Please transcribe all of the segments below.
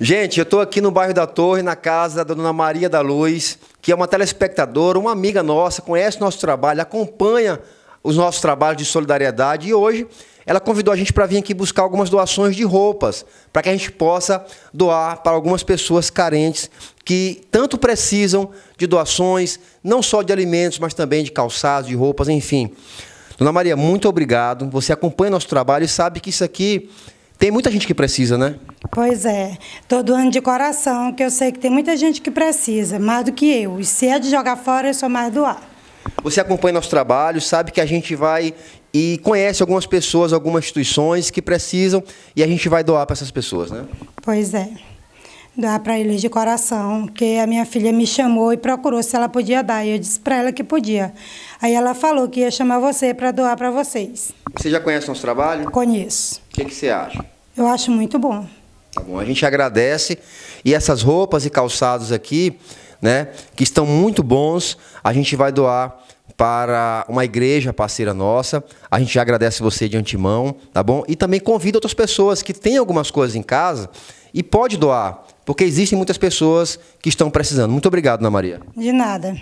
Gente, eu estou aqui no bairro da Torre, na casa da Dona Maria da Luz, que é uma telespectadora, uma amiga nossa, conhece nosso trabalho, acompanha os nossos trabalhos de solidariedade e hoje ela convidou a gente para vir aqui buscar algumas doações de roupas, para que a gente possa doar para algumas pessoas carentes que tanto precisam de doações, não só de alimentos, mas também de calçados, de roupas, enfim. Dona Maria, muito obrigado. Você acompanha nosso trabalho e sabe que isso aqui tem muita gente que precisa, né? Pois é. Estou doando de coração, que eu sei que tem muita gente que precisa, mais do que eu. E se é de jogar fora, eu sou mais doar. Você acompanha nosso trabalho, sabe que a gente vai e conhece algumas pessoas, algumas instituições que precisam e a gente vai doar para essas pessoas, né? Pois é dar para eles de coração, que a minha filha me chamou e procurou se ela podia dar, e eu disse para ela que podia. Aí ela falou que ia chamar você para doar para vocês. Você já conhece nosso trabalho? Conheço. O que, que você acha? Eu acho muito bom. Tá bom, a gente agradece. E essas roupas e calçados aqui, né, que estão muito bons, a gente vai doar para uma igreja parceira nossa. A gente agradece você de antemão, tá bom? E também convida outras pessoas que têm algumas coisas em casa e pode doar porque existem muitas pessoas que estão precisando. Muito obrigado, Ana Maria. De nada.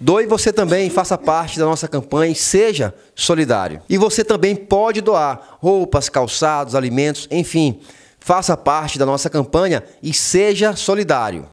Doe você também, faça parte da nossa campanha e seja solidário. E você também pode doar roupas, calçados, alimentos, enfim. Faça parte da nossa campanha e seja solidário.